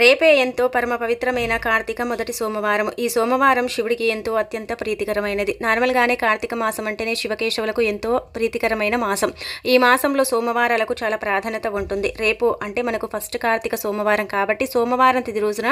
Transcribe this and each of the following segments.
రేపే ఎంతో పరమ పవిత్రమైన కార్తీక మొదటి సోమవారం ఈ సోమవారం శివుడికి ఎంతో అత్యంత ప్రీతికరమైనది నార్మల్గానే కార్తీక మాసం అంటేనే శివకేశవులకు ఎంతో ప్రీతికరమైన మాసం ఈ మాసంలో సోమవారాలకు చాలా ప్రాధాన్యత ఉంటుంది రేపు అంటే మనకు ఫస్ట్ కార్తీక సోమవారం కాబట్టి సోమవారం తిది రోజున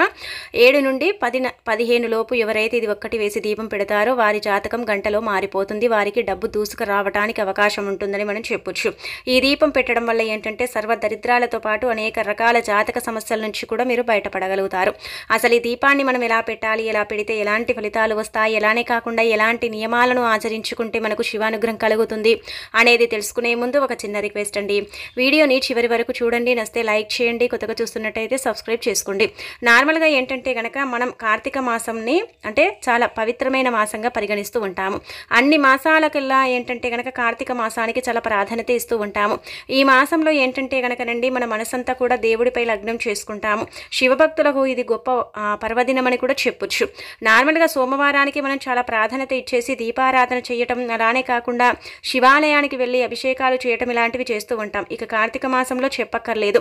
ఏడు నుండి పది పదిహేను లోపు ఎవరైతే ఇది ఒక్కటి వేసి దీపం పెడతారో వారి జాతకం గంటలో మారిపోతుంది వారికి డబ్బు దూసుకు రావడానికి అవకాశం ఉంటుందని మనం చెప్పొచ్చు ఈ దీపం పెట్టడం వల్ల ఏంటంటే సర్వ దరిద్రాలతో పాటు అనేక రకాల జాతక సమస్యల నుంచి కూడా మీరు బయటపడగలుగుతారు అసలు ఈ దీపాన్ని మనం ఎలా పెట్టాలి ఎలా పెడితే ఎలాంటి ఫలితాలు వస్తాయి ఎలానే కాకుండా ఎలాంటి నియమాలను ఆచరించుకుంటే మనకు శివానుగ్రహం కలుగుతుంది అనేది తెలుసుకునే ముందు ఒక చిన్న రిక్వెస్ట్ అండి వీడియోని చివరి వరకు చూడండి నస్తే లైక్ చేయండి కొత్తగా చూస్తున్నట్టయితే సబ్స్క్రైబ్ చేసుకోండి నార్మల్గా ఏంటంటే కనుక మనం కార్తీక మాసంని అంటే చాలా పవిత్రమైన మాసంగా పరిగణిస్తూ ఉంటాము అన్ని మాసాలకల్లా ఏంటంటే కనుక కార్తీక మాసానికి చాలా ప్రాధాన్యత ఇస్తూ ఉంటాము ఈ మాసంలో ఏంటంటే కనుకనండి మన మనసంతా కూడా దేవుడిపై లగ్నం చేసుకుంటాము శివభక్తులకు ఇది గొప్ప పర్వదినమని కూడా చెప్పొచ్చు నార్మల్గా సోమవారానికి మనం చాలా ప్రాధాన్యత ఇచ్చేసి దీపారాధన చేయటం అలానే కాకుండా శివాలయానికి వెళ్ళి అభిషేకాలు చేయటం ఇలాంటివి చేస్తూ ఉంటాం ఇక కార్తీక మాసంలో చెప్పక్కర్లేదు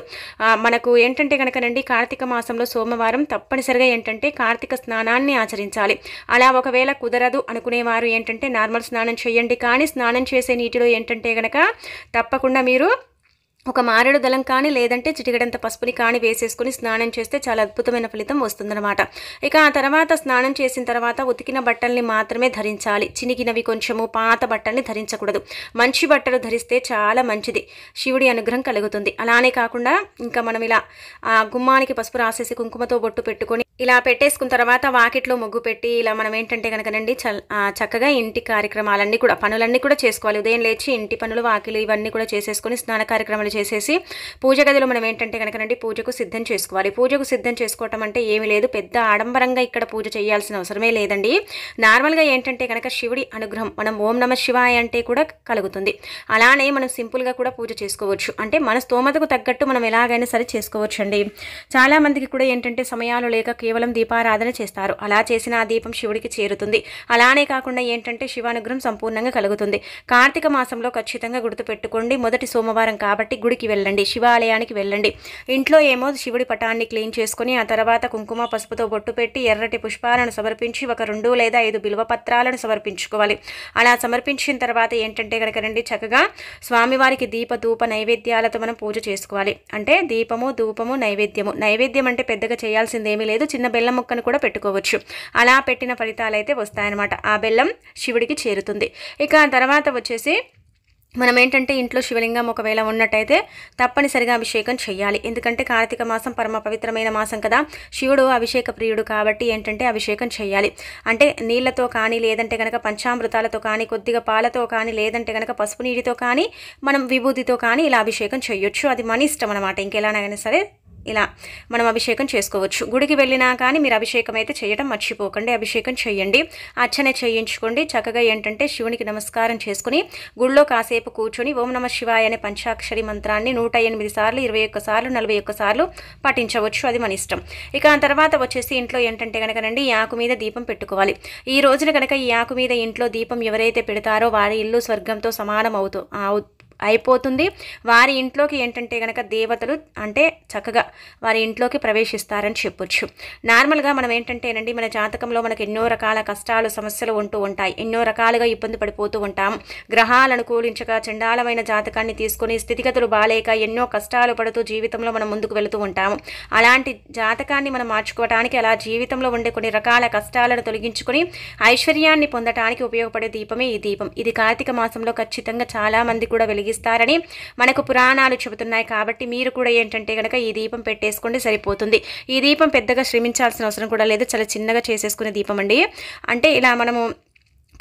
మనకు ఏంటంటే కనుకనండి కార్తీక మాసంలో సోమవారం తప్పనిసరిగా ఏంటంటే కార్తీక స్నానాన్ని ఆచరించాలి అలా ఒకవేళ కుదరదు అనుకునేవారు ఏంటంటే నార్మల్ స్నానం చేయండి కానీ స్నానం చేసే నీటిలో ఏంటంటే కనుక తప్పకుండా మీరు ఒక మారేడు దళం కానీ లేదంటే చిటికడంత పసుపుని కానీ వేసేసుకుని స్నానం చేస్తే చాలా అద్భుతమైన ఫలితం వస్తుందన్నమాట ఇక ఆ తర్వాత స్నానం చేసిన తర్వాత ఉతికిన బట్టల్ని మాత్రమే ధరించాలి చినిగినవి కొంచెము పాత బట్టల్ని ధరించకూడదు మంచి బట్టలు ధరిస్తే చాలా మంచిది శివుడి అనుగ్రహం కలుగుతుంది అలానే కాకుండా ఇంకా మనం ఇలా ఆ గుమ్మానికి పసుపు రాసేసి కుంకుమతో బొట్టు పెట్టుకొని ఇలా పెట్టేసుకున్న తర్వాత వాకిట్లో ముగ్గు పెట్టి ఇలా మనం ఏంటంటే కనుకనండి చక్కగా ఇంటి కార్యక్రమాలన్నీ కూడా పనులన్నీ కూడా చేసుకోవాలి ఉదయం లేచి ఇంటి పనులు వాకిలు ఇవన్నీ కూడా చేసేసుకుని స్నాన కార్యక్రమాలు చేసేసి పూజ గదిలో మనం ఏంటంటే కనుకనండి పూజకు సిద్ధం చేసుకోవాలి పూజకు సిద్ధం చేసుకోవటం అంటే ఏమి లేదు పెద్ద ఆడంబరంగా ఇక్కడ పూజ చేయాల్సిన అవసరమే లేదండి నార్మల్గా ఏంటంటే కనుక శివుడి అనుగ్రహం మనం ఓం నమ శివాయ అంటే కూడా కలుగుతుంది అలానే మనం సింపుల్గా కూడా పూజ చేసుకోవచ్చు అంటే మన స్తోమతకు తగ్గట్టు మనం ఎలాగైనా సరే చేసుకోవచ్చు అండి చాలామందికి కూడా ఏంటంటే సమయాలు లేక కేవలం దీపారాధన చేస్తారు అలా చేసిన ఆ దీపం శివుడికి చేరుతుంది అలానే కాకుండా ఏంటంటే శివానుగ్రహం సంపూర్ణంగా కలుగుతుంది కార్తీక మాసంలో ఖచ్చితంగా గుర్తుపెట్టుకోండి మొదటి సోమవారం కాబట్టి గుడికి వెళ్ళండి శివాలయానికి వెళ్ళండి ఇంట్లో ఏమో శివుడి పటాన్ని క్లీన్ చేసుకుని ఆ తర్వాత కుంకుమ పసుపుతో బొట్టు పెట్టి ఎర్రటి పుష్పాలను సమర్పించి ఒక రెండు లేదా ఐదు బిల్వ పత్రాలను సమర్పించుకోవాలి అలా సమర్పించిన తర్వాత ఏంటంటే కనుక రండి చక్కగా స్వామివారికి దీప ధూప నైవేద్యాలతో మనం పూజ చేసుకోవాలి అంటే దీపము ధూపము నైవేద్యము నైవేద్యం అంటే పెద్దగా చేయాల్సిందేమీ లేదు చిన్న బెల్లం ముక్కను కూడా పెట్టుకోవచ్చు అలా పెట్టిన ఫలితాలు అయితే వస్తాయన్నమాట ఆ బెల్లం శివుడికి చేరుతుంది ఇక తర్వాత వచ్చేసి మనం ఏంటంటే ఇంట్లో శివలింగం ఒకవేళ ఉన్నట్టయితే తప్పనిసరిగా అభిషేకం చేయాలి ఎందుకంటే కార్తీక మాసం పరమ పవిత్రమైన మాసం కదా శివుడు అభిషేక ప్రియుడు కాబట్టి ఏంటంటే అభిషేకం చేయాలి అంటే నీళ్లతో కానీ లేదంటే కనుక పంచామృతాలతో కానీ కొద్దిగా పాలతో కానీ లేదంటే కనుక పసుపు నీటితో కానీ మనం విభూతితో కానీ ఇలా అభిషేకం చేయొచ్చు అది మన ఇష్టం అనమాట ఇంకెలానైనా సరే ఇలా మనం అభిషేకం చేసుకోవచ్చు గుడికి వెళ్ళినా కానీ మీరు అభిషేకం అయితే చేయడం మర్చిపోకండి అభిషేకం చేయండి అర్చన చేయించుకోండి చక్కగా ఏంటంటే శివునికి నమస్కారం చేసుకుని గుళ్ళో కాసేపు కూర్చొని ఓం నమ శివాయ అనే పంచాక్షరి మంత్రాన్ని నూట ఎనిమిది సార్లు ఇరవై ఒక్క సార్లు నలభై ఒక్క సార్లు పఠించవచ్చు అది మన ఇష్టం ఇక ఆ తర్వాత వచ్చేసి ఇంట్లో ఏంటంటే కనుకనండి ఈ ఆకు మీద దీపం పెట్టుకోవాలి ఈ రోజున కనుక ఈ ఆకు మీద ఇంట్లో దీపం ఎవరైతే పెడతారో వారి ఇల్లు స్వర్గంతో సమానం అవుతూ అయిపోతుంది వారి ఇంట్లోకి ఏంటంటే కనుక దేవతలు అంటే చక్కగా వారి ఇంట్లోకి ప్రవేశిస్తారని చెప్పొచ్చు నార్మల్గా మనం ఏంటంటేనండి మన జాతకంలో మనకు ఎన్నో రకాల కష్టాలు సమస్యలు ఉంటూ ఉంటాయి ఎన్నో రకాలుగా ఇబ్బంది పడిపోతూ ఉంటాం గ్రహాలు అనుకూలించక చండాలమైన జాతకాన్ని తీసుకుని స్థితిగతులు బాలేక ఎన్నో కష్టాలు పడుతూ జీవితంలో మనం ముందుకు వెళుతూ ఉంటాము అలాంటి జాతకాన్ని మనం మార్చుకోవటానికి అలా జీవితంలో ఉండే కొన్ని రకాల కష్టాలను తొలగించుకొని ఐశ్వర్యాన్ని పొందటానికి ఉపయోగపడే దీపమే ఈ దీపం ఇది కార్తీక మాసంలో ఖచ్చితంగా చాలామంది కూడా వెలిగి కలిగిస్తారని మనకు పురాణాలు చెబుతున్నాయి కాబట్టి మీరు కూడా ఏంటంటే కనుక ఈ దీపం పెట్టేసుకోండి సరిపోతుంది ఈ దీపం పెద్దగా శ్రమించాల్సిన అవసరం కూడా లేదు చాలా చిన్నగా చేసేసుకునే దీపం అండి అంటే ఇలా మనము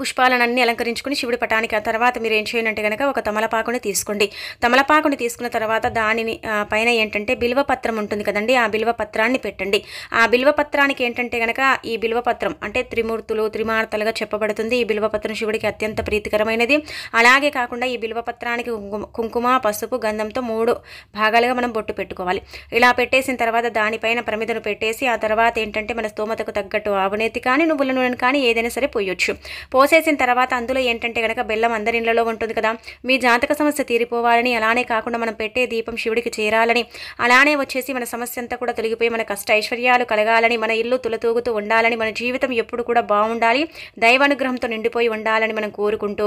పుష్పాలనన్నీ అలంకరించుకుని శివుడి పటానికి ఆ తర్వాత మీరు ఏం చేయనంటే కనుక ఒక తమలపాకుని తీసుకోండి తమలపాకుని తీసుకున్న తర్వాత దానిని పైన ఏంటంటే బిల్వపత్రం ఉంటుంది కదండి ఆ బిల్వపత్రాన్ని పెట్టండి ఆ బిల్వపత్రానికి ఏంటంటే కనుక ఈ బిల్వపత్రం అంటే త్రిమూర్తులు త్రిమార్తలుగా చెప్పబడుతుంది ఈ బిల్వపత్రం శివుడికి అత్యంత ప్రీతికరమైనది అలాగే కాకుండా ఈ బిల్వపత్రానికి కుంకుమ పసుపు గంధంతో మూడు భాగాలుగా మనం బొట్టు పెట్టుకోవాలి ఇలా పెట్టేసిన తర్వాత దానిపైన ప్రమిదను పెట్టేసి ఆ తర్వాత ఏంటంటే మన స్తోమతకు తగ్గట్టు ఆవునేతి కానీ నువ్వుల నూనెను కానీ ఏదైనా సరే పోయొచ్చు పో పోసేసిన తర్వాత అందులో ఏంటంటే కనుక బెల్లం అందరి ఇళ్లలో ఉంటుంది కదా మీ జాతక సమస్య తీరిపోవాలని అలానే కాకుండా మనం పెట్టే దీపం శివుడికి చేరాలని అలానే వచ్చేసి మన సమస్య అంతా కూడా తొలగిపోయి మన కష్ట ఐశ్వర్యాలు కలగాలని మన ఇల్లు తులతూగుతూ ఉండాలని మన జీవితం ఎప్పుడు కూడా బాగుండాలి దైవానుగ్రహంతో నిండిపోయి ఉండాలని మనం కోరుకుంటూ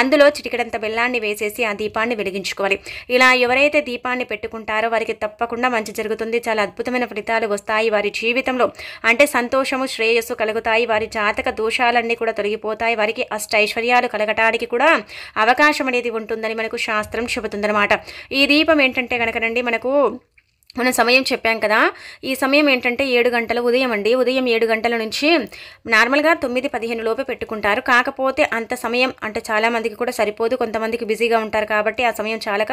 అందులో చిటికడంత బెల్లాన్ని వేసేసి ఆ దీపాన్ని వెలిగించుకోవాలి ఇలా ఎవరైతే దీపాన్ని పెట్టుకుంటారో వారికి తప్పకుండా మంచి జరుగుతుంది చాలా అద్భుతమైన ఫలితాలు వస్తాయి వారి జీవితంలో అంటే సంతోషము శ్రేయస్సు కలుగుతాయి వారి జాతక దోషాలన్నీ కూడా తొలగిపోతాయి వారికి అష్టైశ్వర్యాలు కలగటానికి కూడా అవకాశం అనేది ఉంటుందని మనకు శాస్త్రం చెబుతుందన్నమాట ఈ దీపం ఏంటంటే కనుక మనకు మనం సమయం చెప్పాం కదా ఈ సమయం ఏంటంటే ఏడు గంటల ఉదయం అండి ఉదయం ఏడు గంటల నుంచి నార్మల్గా తొమ్మిది పదిహేను లోపే పెట్టుకుంటారు కాకపోతే అంత సమయం అంటే చాలామందికి కూడా సరిపోదు కొంతమందికి బిజీగా ఉంటారు కాబట్టి ఆ సమయం చాలక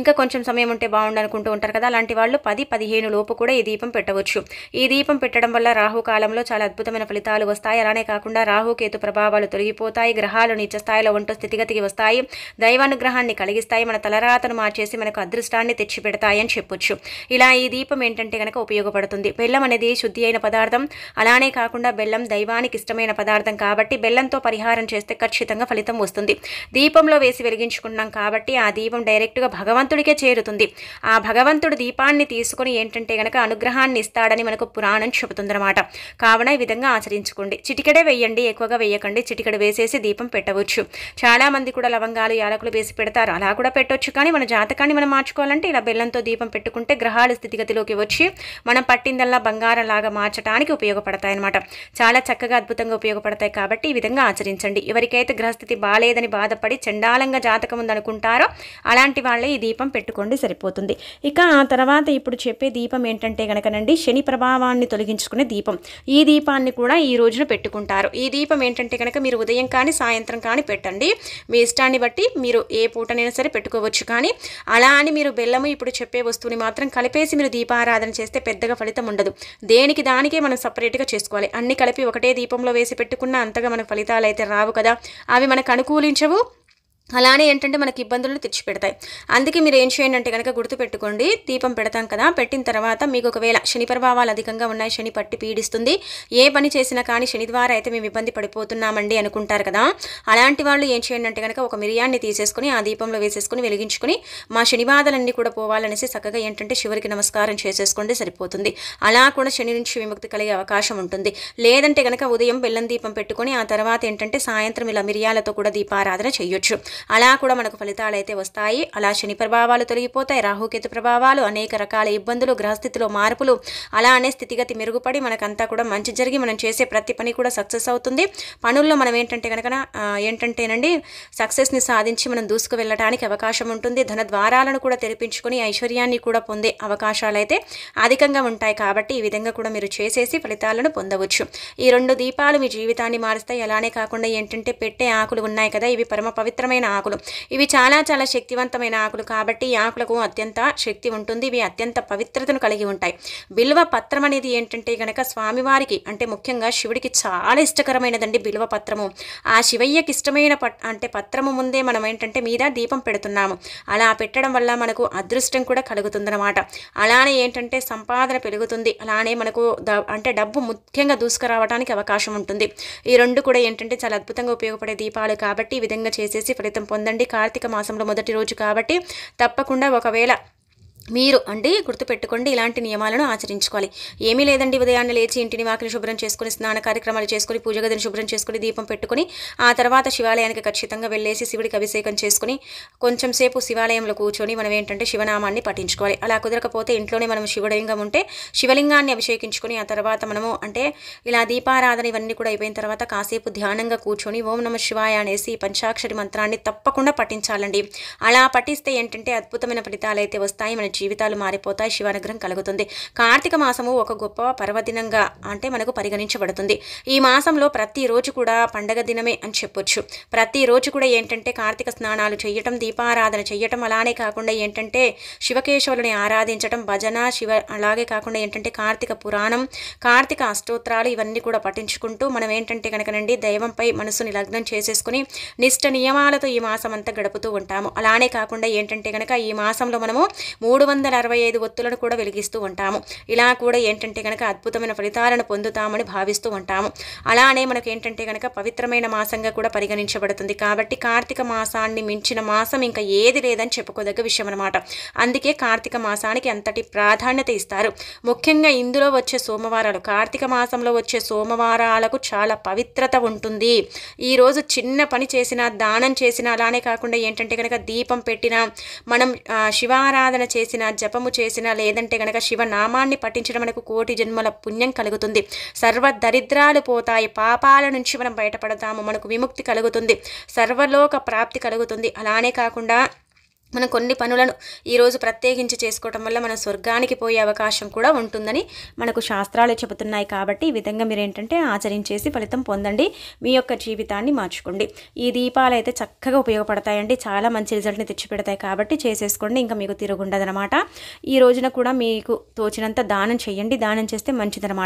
ఇంకా కొంచెం సమయం ఉంటే బాగుండు అనుకుంటూ ఉంటారు కదా అలాంటి వాళ్ళు పది పదిహేను లోపు కూడా ఈ దీపం పెట్టవచ్చు ఈ దీపం పెట్టడం వల్ల రాహు కాలంలో చాలా అద్భుతమైన ఫలితాలు వస్తాయి అలానే కాకుండా రాహుకేతు ప్రభావాలు తొలగిపోతాయి గ్రహాలు నిత్య స్థాయిలో ఉంటూ స్థితిగతికి వస్తాయి దైవానుగ్రహాన్ని కలిగిస్తాయి మన తలరాతను మార్చేసి మనకు అదృష్టాన్ని తెచ్చిపెడతాయని చెప్పొచ్చు ఇలా ఈ దీపం ఏంటంటే కనుక ఉపయోగపడుతుంది బెల్లం అనేది శుద్ధి అయిన పదార్థం అలానే కాకుండా బెల్లం దైవానికి ఇష్టమైన పదార్థం కాబట్టి బెల్లంతో పరిహారం చేస్తే ఖచ్చితంగా ఫలితం వస్తుంది దీపంలో వేసి వెలిగించుకున్నాం కాబట్టి ఆ దీపం డైరెక్ట్గా భగవంతుడికే చేరుతుంది ఆ భగవంతుడు దీపాన్ని తీసుకుని ఏంటంటే కనుక అనుగ్రహాన్ని ఇస్తాడని మనకు పురాణం చెబుతుందన్నమాట కావున ఈ విధంగా ఆచరించుకోండి చిటికడే వేయండి ఎక్కువగా వేయకండి చిటికడ వేసేసి దీపం పెట్టవచ్చు చాలామంది కూడా లవంగాలు యాలకులు వేసి పెడతారు అలా కూడా పెట్టవచ్చు కానీ మన జాతకాన్ని మనం మార్చుకోవాలంటే ఇలా బెల్లంతో దీపం పెట్టుకుంటే గ్రహాలు గ్రహాలు స్థితిగతిలోకి వచ్చి మనం పట్టిందల్లా బంగారం లాగా మార్చడానికి అనమాట చాలా చక్కగా అద్భుతంగా ఉపయోగపడతాయి కాబట్టి ఈ విధంగా ఆచరించండి ఎవరికైతే గ్రహస్థితి బాగాలేదని బాధపడి చండాలంగా జాతకం ఉందనుకుంటారో అలాంటి వాళ్ళే ఈ దీపం పెట్టుకోండి సరిపోతుంది ఇక ఆ తర్వాత ఇప్పుడు చెప్పే దీపం ఏంటంటే కనుకనండి శని ప్రభావాన్ని తొలగించుకునే దీపం ఈ దీపాన్ని కూడా ఈ రోజున పెట్టుకుంటారు ఈ దీపం ఏంటంటే కనుక మీరు ఉదయం కానీ సాయంత్రం కానీ పెట్టండి మీ ఇష్టాన్ని బట్టి మీరు ఏ పూటనైనా సరే పెట్టుకోవచ్చు కానీ అలా అని మీరు బెల్లము ఇప్పుడు చెప్పే వస్తువుని మాత్రం కలిపే కలిపేసి మీరు దీపారాధన చేస్తే పెద్దగా ఫలితం ఉండదు దేనికి దానికే మనం సపరేట్గా చేసుకోవాలి అన్ని కలిపి ఒకటే దీపంలో వేసి పెట్టుకున్న అంతగా మనకు ఫలితాలు అయితే రావు కదా అవి మనకు అనుకూలించవు అలానే ఏంటంటే మనకి ఇబ్బందులను తెచ్చిపెడతాయి అందుకే మీరు ఏం చేయండి అంటే కనుక గుర్తుపెట్టుకోండి దీపం పెడతాం కదా పెట్టిన తర్వాత మీకు ఒకవేళ శని ప్రభావాలు అధికంగా ఉన్నాయి శని పట్టి పీడిస్తుంది ఏ పని చేసినా కానీ శని ద్వారా అయితే మేము ఇబ్బంది పడిపోతున్నామండి అనుకుంటారు కదా అలాంటి వాళ్ళు ఏం చేయండి అంటే కనుక ఒక మిరియాన్ని తీసేసుకుని ఆ దీపంలో వేసేసుకుని వెలిగించుకుని మా శని బాధలన్నీ కూడా పోవాలనేసి చక్కగా ఏంటంటే శివరికి నమస్కారం చేసేసుకుంటే సరిపోతుంది అలా కూడా శని నుంచి విముక్తి కలిగే అవకాశం ఉంటుంది లేదంటే కనుక ఉదయం బెల్లం దీపం పెట్టుకొని ఆ తర్వాత ఏంటంటే సాయంత్రం ఇలా మిరియాలతో కూడా దీపారాధన చేయొచ్చు అలా కూడా మనకు ఫలితాలు అయితే వస్తాయి అలా శని ప్రభావాలు తొలగిపోతాయి రాహుకేతు ప్రభావాలు అనేక రకాల ఇబ్బందులు గ్రహస్థితిలో మార్పులు అలానే స్థితిగతి మెరుగుపడి మనకంతా కూడా మంచి జరిగి మనం చేసే ప్రతి పని కూడా సక్సెస్ అవుతుంది పనుల్లో మనం ఏంటంటే కనుక ఏంటంటేనండి సక్సెస్ని సాధించి మనం దూసుకు వెళ్ళడానికి అవకాశం ఉంటుంది ధన ద్వారాలను కూడా తెరిపించుకొని ఐశ్వర్యాన్ని కూడా పొందే అవకాశాలు అయితే అధికంగా ఉంటాయి కాబట్టి ఈ విధంగా కూడా మీరు చేసేసి ఫలితాలను పొందవచ్చు ఈ రెండు దీపాలు మీ జీవితాన్ని మారుస్తాయి అలానే కాకుండా ఏంటంటే పెట్టే ఆకులు ఉన్నాయి కదా ఇవి పరమ పవిత్రమైన ఆకులు ఇవి చాలా చాలా శక్తివంతమైన ఆకులు కాబట్టి ఈ ఆకులకు అత్యంత శక్తి ఉంటుంది ఇవి అత్యంత పవిత్రతను కలిగి ఉంటాయి బిల్వ పత్రం అనేది ఏంటంటే గనక స్వామివారికి అంటే ముఖ్యంగా శివుడికి చాలా ఇష్టకరమైనదండి బిల్వ పత్రము ఆ శివయ్యకి ఇష్టమైన అంటే పత్రము ముందే మనం ఏంటంటే మీద దీపం పెడుతున్నాము అలా పెట్టడం వల్ల మనకు అదృష్టం కూడా కలుగుతుందన్నమాట అలానే ఏంటంటే సంపాదన పెరుగుతుంది అలానే మనకు అంటే డబ్బు ముఖ్యంగా దూసుకురావడానికి అవకాశం ఉంటుంది ఈ రెండు కూడా ఏంటంటే చాలా అద్భుతంగా ఉపయోగపడే దీపాలు కాబట్టి ఈ విధంగా చేసేసి ఫలితం పొందండి కార్తీక మాసంలో మొదటి రోజు కాబట్టి తప్పకుండా ఒకవేళ మీరు అంటే గుర్తుపెట్టుకోండి ఇలాంటి నియమాలను ఆచరించుకోవాలి ఏమీ లేదండి ఉదయాన్నే లేచి ఇంటిని వాకిని శుభ్రం చేసుకుని స్నాన కార్యక్రమాలు చేసుకుని పూజ గదిని శుభ్రం చేసుకుని దీపం పెట్టుకుని ఆ తర్వాత శివాలయానికి ఖచ్చితంగా వెళ్ళేసి శివుడికి అభిషేకం చేసుకుని కొంచెం సేపు శివాలయంలో కూర్చొని మనం ఏంటంటే శివనామాన్ని పఠించుకోవాలి అలా కుదరకపోతే ఇంట్లోనే మనం శివలింగం ఉంటే శివలింగాన్ని అభిషేకించుకుని ఆ తర్వాత మనము అంటే ఇలా దీపారాధన ఇవన్నీ కూడా అయిపోయిన తర్వాత కాసేపు ధ్యానంగా కూర్చొని ఓం నమ శివాయ అనేసి పంచాక్షరి మంత్రాన్ని తప్పకుండా పఠించాలండి అలా పఠిస్తే ఏంటంటే అద్భుతమైన ఫలితాలు అయితే వస్తాయి మన జీవితాలు మారిపోతాయి శివానుగ్రహం కలుగుతుంది కార్తీక మాసము ఒక గొప్ప పర్వదినంగా అంటే మనకు పరిగణించబడుతుంది ఈ మాసంలో ప్రతిరోజు కూడా పండగ దినమే అని చెప్పొచ్చు ప్రతిరోజు కూడా ఏంటంటే కార్తీక స్నానాలు చేయటం దీపారాధన చేయటం అలానే కాకుండా ఏంటంటే శివకేశవులని ఆరాధించటం భజన శివ అలాగే కాకుండా ఏంటంటే కార్తీక పురాణం కార్తీక అష్టోత్రాలు ఇవన్నీ కూడా పఠించుకుంటూ మనం ఏంటంటే కనుకనండి దైవంపై మనసుని లగ్నం చేసేసుకుని నిష్ట నియమాలతో ఈ మాసం అంతా గడుపుతూ ఉంటాము అలానే కాకుండా ఏంటంటే కనుక ఈ మాసంలో మనము మూడు మూడు వందల అరవై ఐదు ఒత్తులను కూడా వెలిగిస్తూ ఉంటాము ఇలా కూడా ఏంటంటే కనుక అద్భుతమైన ఫలితాలను పొందుతామని భావిస్తూ ఉంటాము అలానే మనకు ఏంటంటే కనుక పవిత్రమైన మాసంగా కూడా పరిగణించబడుతుంది కాబట్టి కార్తీక మాసాన్ని మించిన మాసం ఇంకా ఏది లేదని చెప్పుకోదగ్గ విషయం అనమాట అందుకే కార్తీక మాసానికి అంతటి ప్రాధాన్యత ఇస్తారు ముఖ్యంగా ఇందులో వచ్చే సోమవారాలు కార్తీక మాసంలో వచ్చే సోమవారాలకు చాలా పవిత్రత ఉంటుంది ఈరోజు చిన్న పని చేసినా దానం చేసినా అలానే కాకుండా ఏంటంటే కనుక దీపం పెట్టినా మనం శివారాధన చేసి చేసినా జపము చేసినా లేదంటే గనక శివనామాన్ని పఠించడం మనకు కోటి జన్మల పుణ్యం కలుగుతుంది సర్వ దరిద్రాలు పోతాయి పాపాల నుంచి మనం బయటపడతాము మనకు విముక్తి కలుగుతుంది సర్వలోక ప్రాప్తి కలుగుతుంది అలానే కాకుండా మనం కొన్ని పనులను ఈరోజు ప్రత్యేకించి చేసుకోవటం వల్ల మన స్వర్గానికి పోయే అవకాశం కూడా ఉంటుందని మనకు శాస్త్రాలు చెబుతున్నాయి కాబట్టి ఈ విధంగా మీరు ఏంటంటే ఆచరించేసి ఫలితం పొందండి మీ యొక్క జీవితాన్ని మార్చుకోండి ఈ దీపాలు అయితే చక్కగా ఉపయోగపడతాయండి చాలా మంచి రిజల్ట్ని తెచ్చిపెడతాయి కాబట్టి చేసేసుకోండి ఇంకా మీకు తిరుగుండదనమాట ఈ రోజున కూడా మీకు తోచినంత దానం చేయండి దానం చేస్తే మంచిదనమాట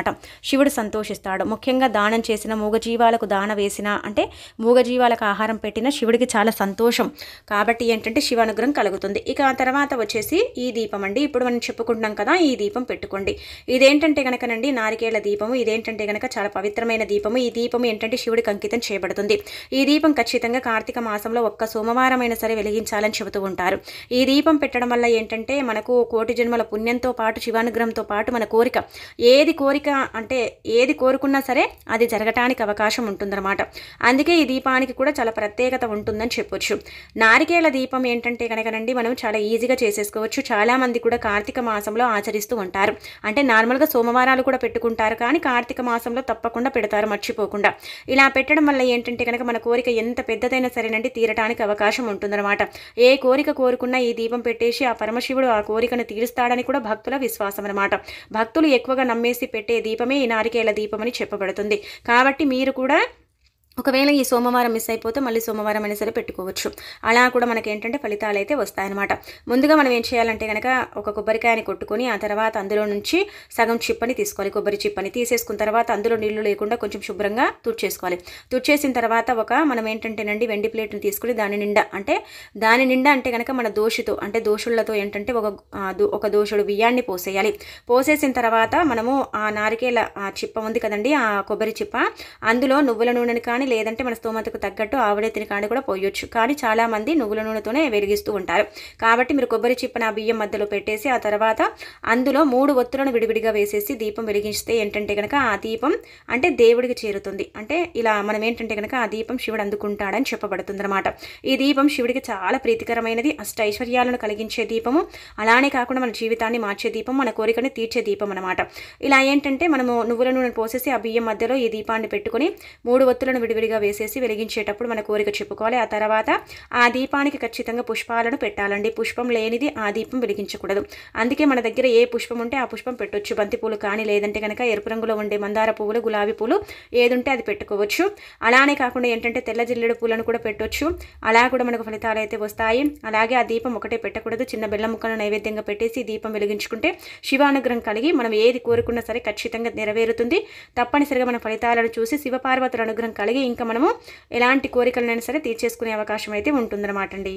శివుడు సంతోషిస్తాడు ముఖ్యంగా దానం చేసిన మూగజీవాలకు దాన వేసిన అంటే మూగజీవాలకు ఆహారం పెట్టిన శివుడికి చాలా సంతోషం కాబట్టి ఏంటంటే శివ అనుగ్రహం కలుగుతుంది ఇక తర్వాత వచ్చేసి ఈ దీపం అండి ఇప్పుడు మనం చెప్పుకుంటున్నాం కదా ఈ దీపం పెట్టుకోండి ఇదేంటంటే కనుకనండి నారికేళ్ల దీపము ఇదేంటంటే కనుక చాలా పవిత్రమైన దీపము ఈ దీపం ఏంటంటే శివుడికి అంకితం చేయబడుతుంది ఈ దీపం ఖచ్చితంగా కార్తీక మాసంలో ఒక్క సోమవారం సరే వెలిగించాలని చెబుతూ ఉంటారు ఈ దీపం పెట్టడం వల్ల ఏంటంటే మనకు కోటి జన్మల పుణ్యంతో పాటు శివానుగ్రహంతో పాటు మన కోరిక ఏది కోరిక అంటే ఏది కోరుకున్నా సరే అది జరగటానికి అవకాశం ఉంటుందన్నమాట అందుకే ఈ దీపానికి కూడా చాలా ప్రత్యేకత ఉంటుందని చెప్పొచ్చు నారికేళ్ల దీపం ఏంటంటే కనుక కదండి మనం చాలా ఈజీగా చేసేసుకోవచ్చు చాలామంది కూడా కార్తీక మాసంలో ఆచరిస్తూ ఉంటారు అంటే నార్మల్గా సోమవారాలు కూడా పెట్టుకుంటారు కానీ కార్తీక మాసంలో తప్పకుండా పెడతారు మర్చిపోకుండా ఇలా పెట్టడం వల్ల ఏంటంటే కనుక మన కోరిక ఎంత పెద్దదైనా సరేనండి తీరటానికి అవకాశం ఉంటుందన్నమాట ఏ కోరిక కోరుకున్నా ఈ దీపం పెట్టేసి ఆ పరమశివుడు ఆ కోరికను తీరుస్తాడని కూడా భక్తుల విశ్వాసం అనమాట భక్తులు ఎక్కువగా నమ్మేసి పెట్టే దీపమే ఈ నారికేల దీపం అని చెప్పబడుతుంది కాబట్టి మీరు కూడా ఒకవేళ ఈ సోమవారం మిస్ అయిపోతే మళ్ళీ సోమవారం అయినా సరే పెట్టుకోవచ్చు అలా కూడా మనకి ఏంటంటే ఫలితాలు అయితే వస్తాయన్నమాట ముందుగా మనం ఏం చేయాలంటే కనుక ఒక కొబ్బరికాయని కొట్టుకొని ఆ తర్వాత అందులో నుంచి సగం చిప్పని తీసుకోవాలి కొబ్బరి చిప్పని తీసేసుకున్న తర్వాత అందులో నీళ్లు లేకుండా కొంచెం శుభ్రంగా తుడిచేసుకోవాలి తుడిచేసిన తర్వాత ఒక మనం ఏంటంటేనండి వెండి ప్లేట్ని తీసుకుని దాని నిండా అంటే దాని నిండా అంటే కనుక మన దోషితో అంటే దోషులతో ఏంటంటే ఒక ఒక దోషుడు బియ్యాన్ని పోసేయాలి పోసేసిన తర్వాత మనము ఆ నారికేల చిప్ప ఉంది కదండి ఆ కొబ్బరి చిప్ప అందులో నువ్వుల నూనెని కానీ కానీ లేదంటే మన స్తోమతకు తగ్గట్టు ఆవిడే కానీ కూడా పోయొచ్చు కానీ చాలామంది నువ్వుల నూనెతోనే వెలిగిస్తూ ఉంటారు కాబట్టి మీరు కొబ్బరి చిప్పన బియ్యం మధ్యలో పెట్టేసి ఆ తర్వాత అందులో మూడు ఒత్తులను విడివిడిగా వేసేసి దీపం వెలిగించితే ఏంటంటే కనుక ఆ దీపం అంటే దేవుడికి చేరుతుంది అంటే ఇలా మనం ఏంటంటే కనుక ఆ దీపం శివుడు అందుకుంటాడని చెప్పబడుతుంది అనమాట ఈ దీపం శివుడికి చాలా ప్రీతికరమైనది అష్ట ఐశ్వర్యాలను కలిగించే దీపము అలానే కాకుండా మన జీవితాన్ని మార్చే దీపం మన కోరికని తీర్చే దీపం అనమాట ఇలా ఏంటంటే మనము నువ్వుల నూనె పోసేసి ఆ బియ్యం మధ్యలో ఈ దీపాన్ని పెట్టుకుని మూడు ఒత్తులను విడి విడివిడిగా వేసేసి వెలిగించేటప్పుడు మన కోరిక చెప్పుకోవాలి ఆ తర్వాత ఆ దీపానికి ఖచ్చితంగా పుష్పాలను పెట్టాలండి పుష్పం లేనిది ఆ దీపం వెలిగించకూడదు అందుకే మన దగ్గర ఏ పుష్పం ఉంటే ఆ పుష్పం పెట్టొచ్చు బంతి పూలు కానీ లేదంటే కనుక ఎరుపు రంగులో ఉండే మందార పువ్వులు గులాబీ పూలు ఏదుంటే అది పెట్టుకోవచ్చు అలానే కాకుండా ఏంటంటే తెల్ల జిల్లెడు పూలను కూడా పెట్టొచ్చు అలా కూడా మనకు ఫలితాలు అయితే వస్తాయి అలాగే ఆ దీపం ఒకటే పెట్టకూడదు చిన్న బెల్ల ముక్కలను నైవేద్యంగా పెట్టేసి దీపం వెలిగించుకుంటే శివానుగ్రహం కలిగి మనం ఏది కోరుకున్నా సరే ఖచ్చితంగా నెరవేరుతుంది తప్పనిసరిగా మన ఫలితాలను చూసి శివపార్వతుల అనుగ్రహం కలిగి ఇంకా మనము ఎలాంటి కోరికలనైనా సరే తీర్చేసుకునే అవకాశం అయితే ఉంటుందన్నమాట అండి